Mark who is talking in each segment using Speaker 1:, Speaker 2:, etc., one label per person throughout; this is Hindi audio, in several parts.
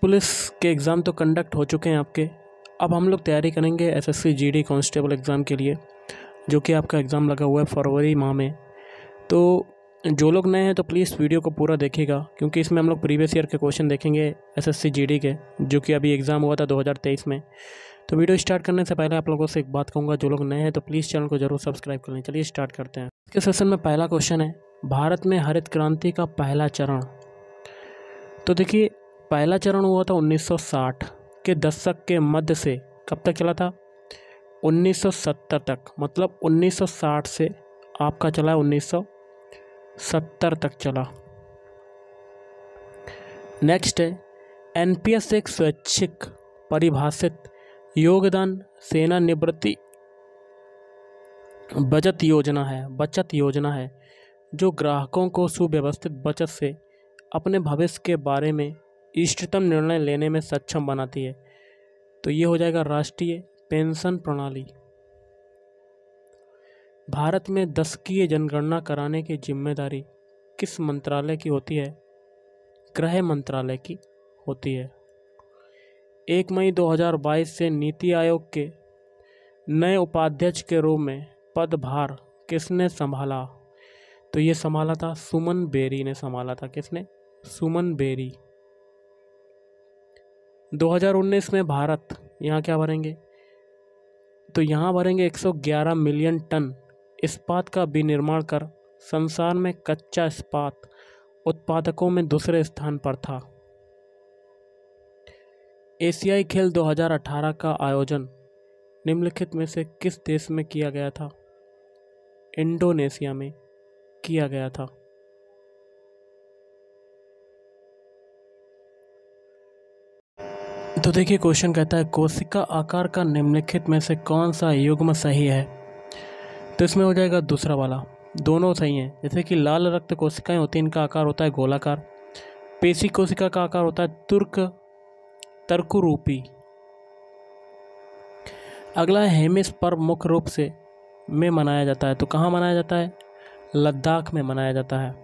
Speaker 1: पुलिस के एग्ज़ाम तो कंडक्ट हो चुके हैं आपके अब हम लोग तैयारी करेंगे एसएससी जीडी कांस्टेबल एग्ज़ाम के लिए जो कि आपका एग्ज़ाम लगा हुआ है फरवरी माह में तो जो लोग नए हैं तो प्लीज़ वीडियो को पूरा देखेगा क्योंकि इसमें हम लोग प्रीवियस ईयर के क्वेश्चन देखेंगे एसएससी जीडी के जो कि अभी एग्ज़ाम हुआ था 2023 में तो वीडियो स्टार्ट करने से पहले आप लोगों से एक बात कहूँगा जो लोग नए हैं तो प्लीज़ चैनल को जरूर सब्सक्राइब कर लें चलिए स्टार्ट करते हैं इसके सेशन में पहला क्वेश्चन है भारत में हरित क्रांति का पहला चरण तो देखिए पहला चरण हुआ था 1960 के दशक के मध्य से कब तक चला था 1970 तक मतलब 1960 से आपका चला है 1970 तक चला नेक्स्ट है एन एक स्वैच्छिक परिभाषित योगदान सेना निवृत्ति बचत योजना है बचत योजना है जो ग्राहकों को सुव्यवस्थित बचत से अपने भविष्य के बारे में इष्टतम निर्णय लेने में सक्षम बनाती है तो ये हो जाएगा राष्ट्रीय पेंशन प्रणाली भारत में दशकीय जनगणना कराने की जिम्मेदारी किस मंत्रालय की होती है गृह मंत्रालय की होती है एक मई 2022 से नीति आयोग के नए उपाध्यक्ष के रूप में पदभार किसने संभाला तो ये संभाला था सुमन बेरी ने संभाला था किसने सुमन बेरी 2019 में भारत यहाँ क्या भरेंगे तो यहाँ भरेंगे 111 मिलियन टन इस्पात का विनिर्माण कर संसार में कच्चा इस्पात उत्पादकों में दूसरे स्थान पर था एशियाई खेल 2018 का आयोजन निम्नलिखित में से किस देश में किया गया था इंडोनेशिया में किया गया था तो देखिए क्वेश्चन कहता है कोशिका आकार का निम्नलिखित में से कौन सा युग्म सही है तो इसमें हो जाएगा दूसरा वाला दोनों सही हैं जैसे कि लाल रक्त कोशिकाएं होती हैं इनका आकार होता है गोलाकार पेशी कोशिका का आकार होता है तुर्क तर्कुरूपी अगला हेमिस पर मुख्य रूप से में मनाया जाता है तो कहाँ मनाया जाता है लद्दाख में मनाया जाता है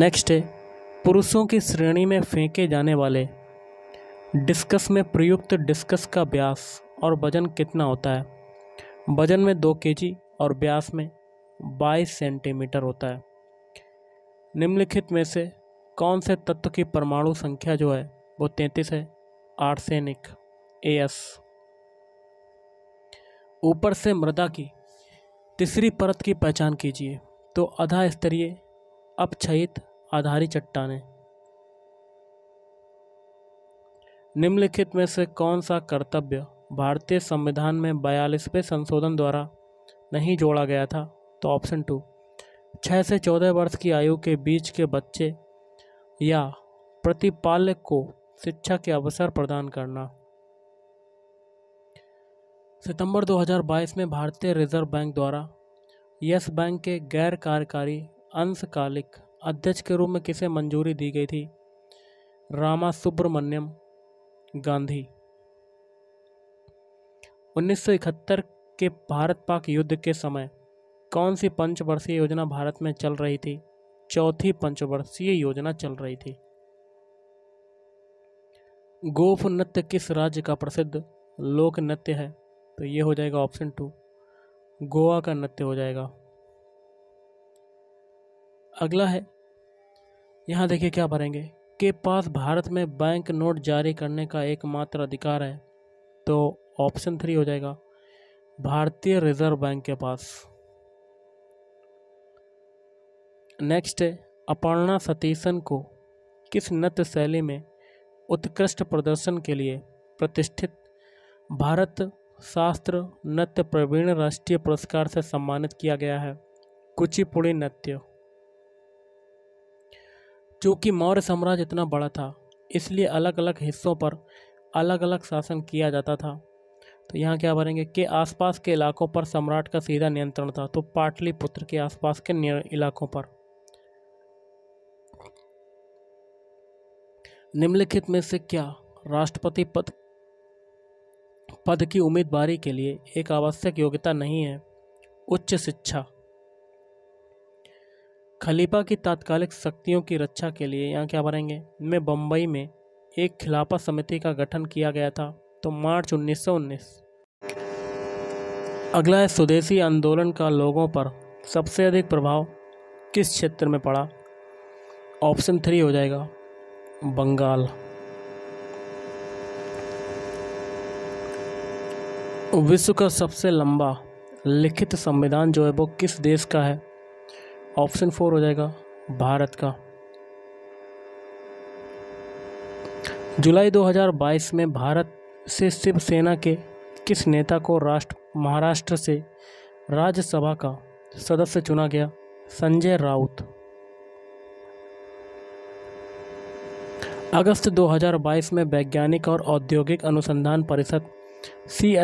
Speaker 1: नेक्स्ट है पुरुषों की श्रेणी में फेंके जाने वाले डिस्कस में प्रयुक्त डिस्कस का व्यास और वजन कितना होता है वजन में दो के और व्यास में बाईस सेंटीमीटर होता है निम्नलिखित में से कौन से तत्व की परमाणु संख्या जो है वो तैंतीस है आर्सेनिक एस ऊपर से मृदा की तीसरी परत की पहचान कीजिए तो अधा स्तरीय अपछयित आधारी चट्टानें निम्नलिखित में से कौन सा कर्तव्य भारतीय संविधान में बयालीसवें संशोधन द्वारा नहीं जोड़ा गया था तो ऑप्शन टू छः से चौदह वर्ष की आयु के बीच के बच्चे या प्रतिपालक को शिक्षा के अवसर प्रदान करना सितंबर 2022 में भारतीय रिजर्व बैंक द्वारा यस बैंक के गैर कार्यकारी अंशकालिक अध्यक्ष के रूप में किसे मंजूरी दी गई थी रामा सुब्रमण्यम गांधी 1971 के भारत पाक युद्ध के समय कौन सी पंचवर्षीय योजना भारत में चल रही थी चौथी पंचवर्षीय योजना चल रही थी गोफ नृत्य किस राज्य का प्रसिद्ध लोक नृत्य है तो ये हो जाएगा ऑप्शन टू गोवा का नृत्य हो जाएगा अगला है यहाँ देखिए क्या भरेंगे के पास भारत में बैंक नोट जारी करने का एकमात्र अधिकार है तो ऑप्शन थ्री हो जाएगा भारतीय रिजर्व बैंक के पास नेक्स्ट है अपर्णा सतीशन को किस नृत्य शैली में उत्कृष्ट प्रदर्शन के लिए प्रतिष्ठित भारत शास्त्र नृत्य प्रवीण राष्ट्रीय पुरस्कार से सम्मानित किया गया है कुचिपुड़ी नृत्य चूँकि मौर्य साम्राज्य इतना बड़ा था इसलिए अलग अलग हिस्सों पर अलग अलग शासन किया जाता था तो यहाँ क्या भरेंगे के आसपास के इलाकों पर सम्राट का सीधा नियंत्रण था तो पाटलिपुत्र के आसपास के इलाकों पर निम्नलिखित में से क्या राष्ट्रपति पद पद की उम्मीदवारी के लिए एक आवश्यक योग्यता नहीं है उच्च शिक्षा खलीफा की तात्कालिक शक्तियों की रक्षा के लिए यहाँ क्या बनेंगे में बम्बई में एक खिलाफा समिति का गठन किया गया था तो मार्च उन्नीस अगला है स्वदेशी आंदोलन का लोगों पर सबसे अधिक प्रभाव किस क्षेत्र में पड़ा ऑप्शन थ्री हो जाएगा बंगाल विश्व का सबसे लंबा लिखित संविधान जो है वो किस देश का है ऑप्शन फोर हो जाएगा भारत का जुलाई 2022 में भारत से शिवसेना के किस नेता को राष्ट्र महाराष्ट्र से राज्यसभा का सदस्य चुना गया संजय राउत अगस्त 2022 में वैज्ञानिक और औद्योगिक अनुसंधान परिषद सी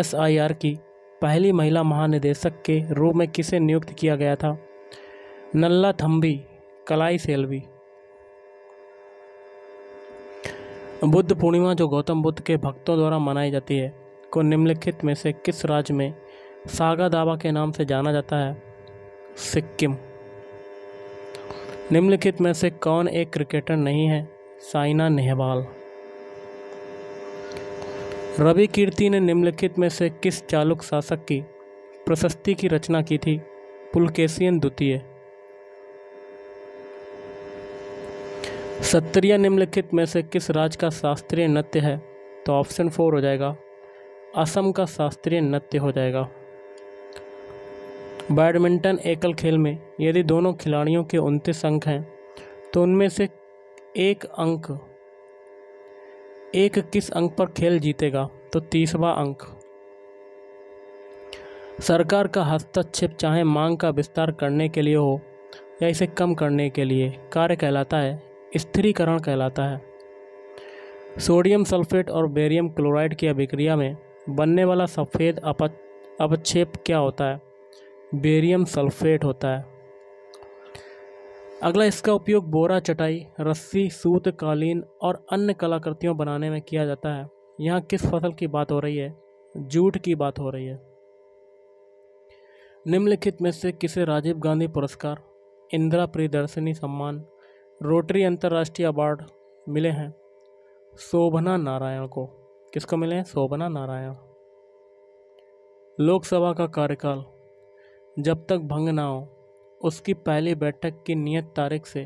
Speaker 1: की पहली महिला महानिदेशक के रूप में किसे नियुक्त किया गया था नल्ला थम्बी कलाई सेल्वी बुद्ध पूर्णिमा जो गौतम बुद्ध के भक्तों द्वारा मनाई जाती है को निम्नलिखित में से किस राज्य में सागा दावा के नाम से जाना जाता है सिक्किम निम्नलिखित में से कौन एक क्रिकेटर नहीं है साइना नेहवाल रवि कीर्ति ने निम्नलिखित में से किस चालुक शासक की प्रशस्ति की रचना की थी पुलकेशियन द्वितीय सत्तरिया निम्नलिखित में से किस राज्य का शास्त्रीय नृत्य है तो ऑप्शन फोर हो जाएगा असम का शास्त्रीय नृत्य हो जाएगा बैडमिंटन एकल खेल में यदि दोनों खिलाड़ियों के उनतीस अंक हैं तो उनमें से एक अंक एक किस अंक पर खेल जीतेगा तो तीसवा अंक सरकार का हस्तक्षेप चाहे मांग का विस्तार करने के लिए हो या इसे कम करने के लिए कार्य कहलाता है स्थिरीकरण कहलाता है सोडियम सल्फेट और बेरियम क्लोराइड की अभिक्रिया में बनने वाला सफ़ेद अपक्षेप क्या होता है बेरियम सल्फेट होता है अगला इसका उपयोग बोरा चटाई रस्सी सूत कालीन और अन्य कलाकृतियों बनाने में किया जाता है यहाँ किस फसल की बात हो रही है जूट की बात हो रही है निम्नलिखित में से किसे राजीव गांधी पुरस्कार इंदिरा प्रियदर्शनी सम्मान रोटरी अंतर्राष्ट्रीय अवार्ड मिले हैं शोभना नारायण को किसको मिले हैं शोभना नारायण लोकसभा का कार्यकाल जब तक भंग ना हो उसकी पहली बैठक की नियत तारीख से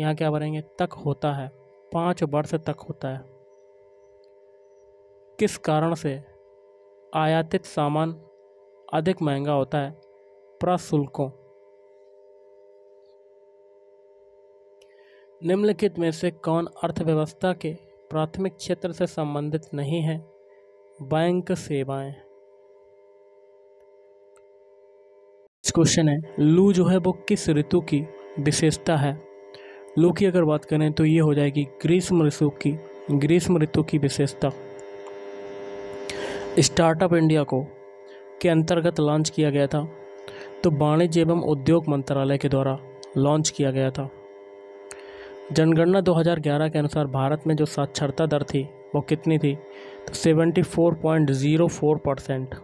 Speaker 1: यहाँ क्या बनेंगे तक होता है पाँच वर्ष तक होता है किस कारण से आयातित सामान अधिक महंगा होता है प्रशुल्कों निम्नलिखित में से कौन अर्थव्यवस्था के प्राथमिक क्षेत्र से संबंधित नहीं है बैंक सेवाएं क्वेश्चन है लू जो है वो किस ऋतु की विशेषता है लू की अगर बात करें तो ये हो जाएगी ग्रीष्म ऋतु की ग्रीष्म ऋतु की विशेषता स्टार्टअप इंडिया को के अंतर्गत लॉन्च किया गया था तो वाणिज्य एवं उद्योग मंत्रालय के द्वारा लॉन्च किया गया था जनगणना 2011 के अनुसार भारत में जो साक्षरता दर थी वो कितनी थी तो 74.04 परसेंट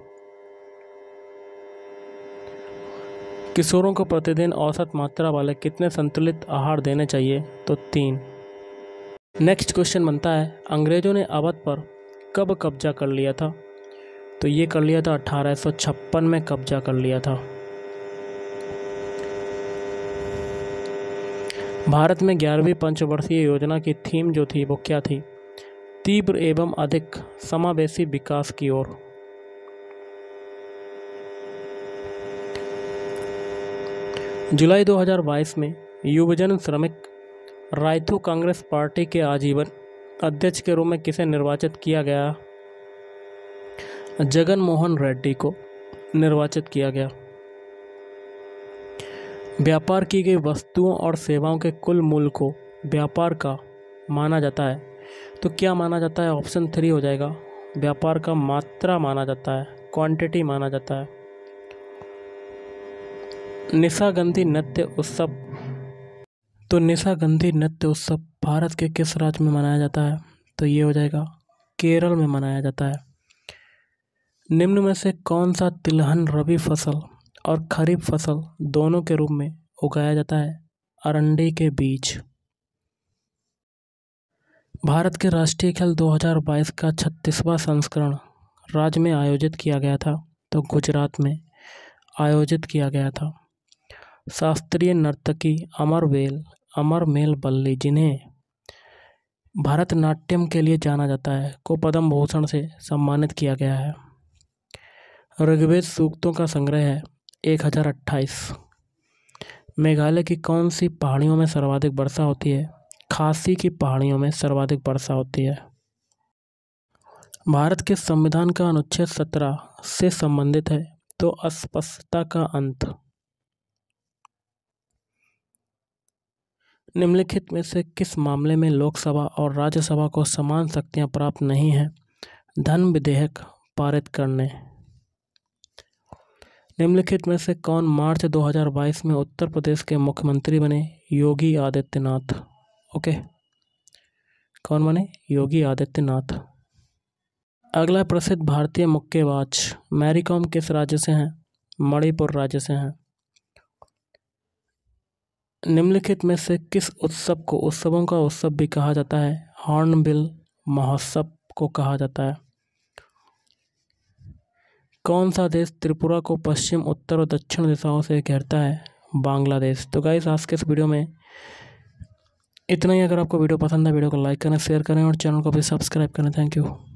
Speaker 1: किशोरों को प्रतिदिन औसत मात्रा वाले कितने संतुलित आहार देने चाहिए तो तीन नेक्स्ट क्वेश्चन बनता है अंग्रेज़ों ने अवध पर कब कब्जा कर लिया था तो ये कर लिया था अठारह में कब्जा कर लिया था भारत में ग्यारहवीं पंचवर्षीय योजना की थीम जो थी वो क्या थी तीव्र एवं अधिक समावेशी विकास की ओर जुलाई 2022 में युवजन श्रमिक रायथू कांग्रेस पार्टी के आजीवन अध्यक्ष के रूप में किसे निर्वाचित किया गया जगन मोहन रेड्डी को निर्वाचित किया गया व्यापार की गई वस्तुओं और सेवाओं के कुल मूल्य को व्यापार का माना जाता है तो क्या माना जाता है ऑप्शन थ्री हो जाएगा व्यापार का मात्रा माना जाता है क्वांटिटी माना जाता है निशागंधी नृत्य उत्सव तो निशागंधी नृत्य उत्सव भारत के किस राज्य में मनाया जाता है तो ये हो जाएगा केरल में मनाया जाता है निम्न में से कौन सा तिलहन रबी फसल और खरीफ फसल दोनों के रूप में उगाया जाता है अरंडी के बीज भारत के राष्ट्रीय खेल 2022 का छत्तीसवा संस्करण राज्य में आयोजित किया गया था तो गुजरात में आयोजित किया गया था शास्त्रीय नर्तकी अमर वेल अमर मेल बल्ली जिन्हें भरतनाट्यम के लिए जाना जाता है को पद्म भूषण से सम्मानित किया गया है ऋग्वेद सूक्तों का संग्रह है एक हज़ार अट्ठाईस मेघालय की कौन सी पहाड़ियों में सर्वाधिक वर्षा होती है खासी की पहाड़ियों में सर्वाधिक वर्षा होती है भारत के संविधान का अनुच्छेद सत्रह से संबंधित है तो अस्पष्टता का अंत निम्नलिखित में से किस मामले में लोकसभा और राज्यसभा को समान शक्तियां प्राप्त नहीं हैं धन विधेयक पारित करने निम्नलिखित में से कौन मार्च 2022 में उत्तर प्रदेश के मुख्यमंत्री बने योगी आदित्यनाथ ओके कौन बने योगी आदित्यनाथ अगला प्रसिद्ध भारतीय मुक्केबाज मैरी कॉम किस राज्य से हैं मणिपुर राज्य से हैं निम्नलिखित में से किस उत्सव को उत्सवों का उत्सव भी कहा जाता है हॉर्नबिल महोत्सव को कहा जाता है कौन सा देश त्रिपुरा को पश्चिम उत्तर और दक्षिण दिशाओं से घेरता है बांग्लादेश तो गाइस आज के इस वीडियो में इतना ही अगर आपको वीडियो पसंद है वीडियो को लाइक करें शेयर करें और चैनल को भी सब्सक्राइब करें थैंक यू